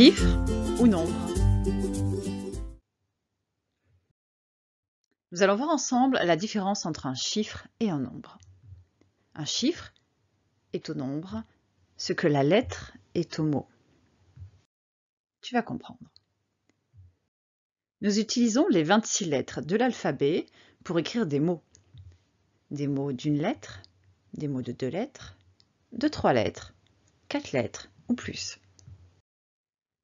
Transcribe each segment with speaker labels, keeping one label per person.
Speaker 1: Chiffre ou nombre Nous allons voir ensemble la différence entre un chiffre et un nombre. Un chiffre est au nombre ce que la lettre est au mot. Tu vas comprendre. Nous utilisons les 26 lettres de l'alphabet pour écrire des mots. Des mots d'une lettre, des mots de deux lettres, de trois lettres, quatre lettres ou plus.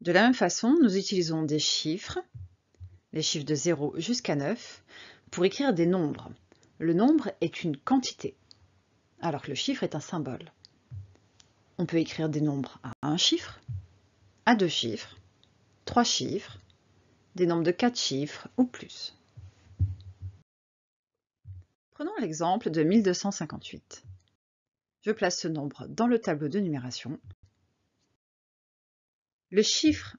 Speaker 1: De la même façon, nous utilisons des chiffres, les chiffres de 0 jusqu'à 9, pour écrire des nombres. Le nombre est une quantité, alors que le chiffre est un symbole. On peut écrire des nombres à un chiffre, à deux chiffres, trois chiffres, des nombres de quatre chiffres ou plus. Prenons l'exemple de 1258. Je place ce nombre dans le tableau de numération le chiffre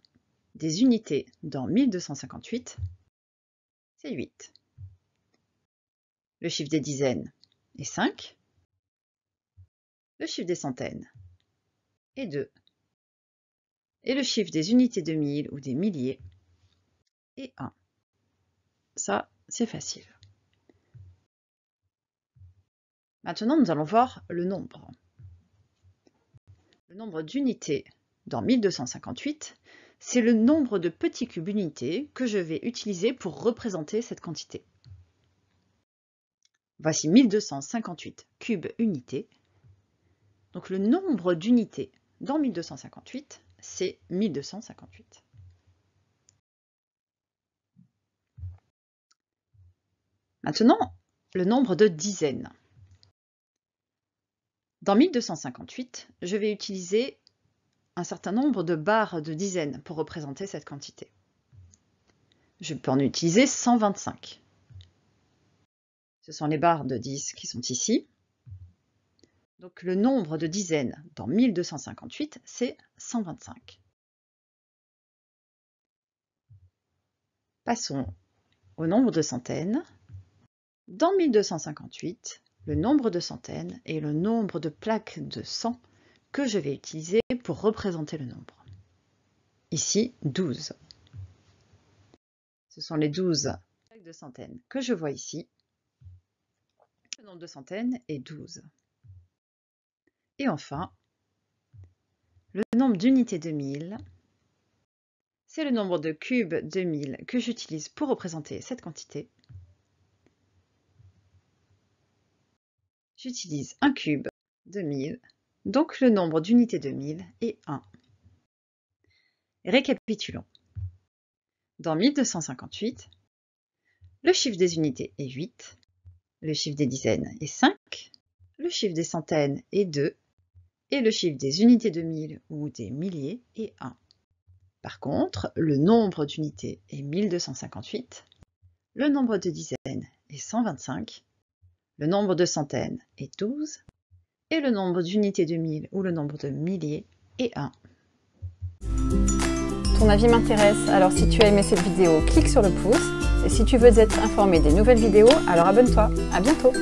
Speaker 1: des unités dans 1258, c'est 8. Le chiffre des dizaines est 5. Le chiffre des centaines est 2. Et le chiffre des unités de 1000 ou des milliers est 1. Ça, c'est facile. Maintenant, nous allons voir le nombre. Le nombre d'unités dans 1258, c'est le nombre de petits cubes unités que je vais utiliser pour représenter cette quantité. Voici 1258 cubes unités. Donc le nombre d'unités dans 1258, c'est 1258. Maintenant, le nombre de dizaines. Dans 1258, je vais utiliser un certain nombre de barres de dizaines pour représenter cette quantité. Je peux en utiliser 125. Ce sont les barres de 10 qui sont ici. Donc le nombre de dizaines dans 1258, c'est 125. Passons au nombre de centaines. Dans 1258, le nombre de centaines et le nombre de plaques de 100 que je vais utiliser pour représenter le nombre. Ici, 12. Ce sont les 12 de centaines que je vois ici. Le nombre de centaines est 12. Et enfin, le nombre d'unités de 1000, c'est le nombre de cubes de 1000 que j'utilise pour représenter cette quantité. J'utilise un cube de 1000 donc le nombre d'unités de 1000 est 1. Récapitulons. Dans 1258, le chiffre des unités est 8, le chiffre des dizaines est 5, le chiffre des centaines est 2, et le chiffre des unités de 1000 ou des milliers est 1. Par contre, le nombre d'unités est 1258, le nombre de dizaines est 125, le nombre de centaines est 12, et le nombre d'unités de mille ou le nombre de milliers est 1. Ton avis m'intéresse, alors si tu as aimé cette vidéo, clique sur le pouce. Et si tu veux être informé des nouvelles vidéos, alors abonne-toi. À bientôt